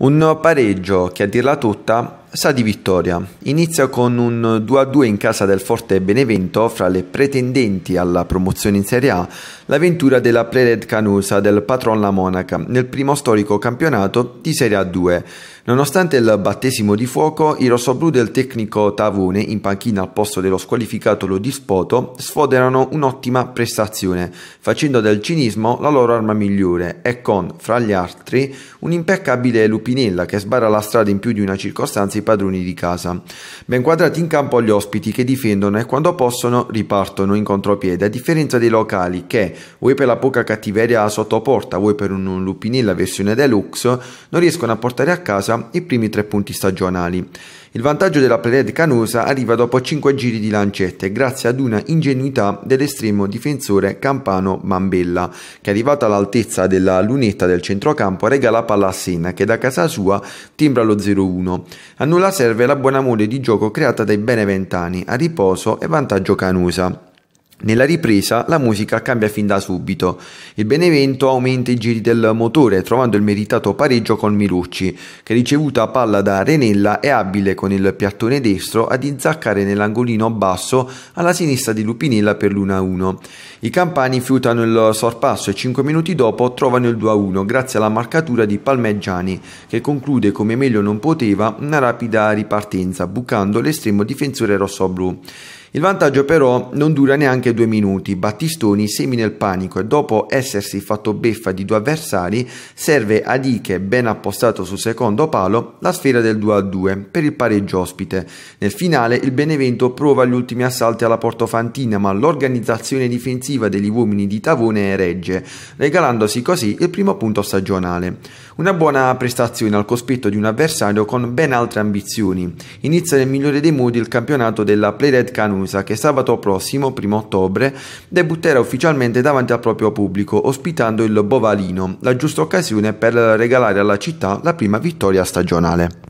Un pareggio che a dirla tutta sa di vittoria. Inizia con un 2-2 in casa del Forte Benevento fra le pretendenti alla promozione in Serie A, l'avventura ventura della Prered Canusa del Patron La Monaca nel primo storico campionato di Serie A2. Nonostante il battesimo di fuoco, i rossoblù del tecnico Tavone in panchina al posto dello squalificato Lodispoto sfoderano un'ottima prestazione, facendo del cinismo la loro arma migliore e con, fra gli altri, un'impeccabile Lupinella che sbarra la strada in più di una circostanza farsi padroni di casa, ben quadrati in campo gli ospiti che difendono e quando possono ripartono in contropiede, a differenza dei locali che, vuoi per la poca cattiveria sotto porta, vuoi per un lupinilla versione deluxe, non riescono a portare a casa i primi tre punti stagionali. Il vantaggio della Prered Canusa arriva dopo 5 giri di lancette grazie ad una ingenuità dell'estremo difensore campano Mambella che arrivata all'altezza della lunetta del centrocampo regala palla a Senna che da casa sua timbra lo 0-1. A nulla serve la buona mole di gioco creata dai beneventani a riposo e vantaggio Canusa. Nella ripresa la musica cambia fin da subito. Il Benevento aumenta i giri del motore, trovando il meritato pareggio con Mirucci, che ricevuta a palla da Renella è abile con il piattone destro ad inzaccare nell'angolino basso alla sinistra di Lupinella per l'1-1. I campani fiutano il sorpasso e 5 minuti dopo trovano il 2-1 grazie alla marcatura di Palmeggiani, che conclude come meglio non poteva una rapida ripartenza, bucando l'estremo difensore rosso rossoblu. Il vantaggio però non dura neanche due minuti, Battistoni semina il panico e dopo essersi fatto beffa di due avversari serve a Diche, ben appostato sul secondo palo, la sfera del 2-2 a per il pareggio ospite. Nel finale il Benevento prova gli ultimi assalti alla Portofantina ma l'organizzazione difensiva degli uomini di Tavone regge, regalandosi così il primo punto stagionale. Una buona prestazione al cospetto di un avversario con ben altre ambizioni. Inizia nel migliore dei modi il campionato della Playred Canoe Canusa che sabato prossimo, 1 ottobre, debutterà ufficialmente davanti al proprio pubblico ospitando il Bovalino, la giusta occasione per regalare alla città la prima vittoria stagionale.